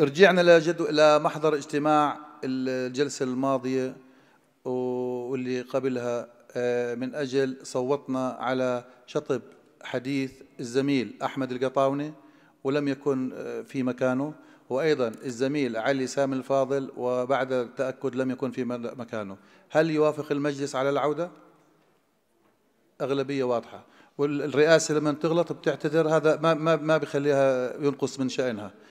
رجعنا لجدو لمحضر اجتماع الجلسة الماضية واللي قبلها آه، من أجل صوتنا على شطب حديث الزميل أحمد القطاوني ولم يكن آه، في مكانه وأيضا الزميل علي سامي الفاضل وبعد التأكد لم يكن في مكانه هل يوافق المجلس على العودة؟ أغلبية واضحة والرئاسة لما تغلط بتعتذر هذا ما ما ما بخليها ينقص من شأنها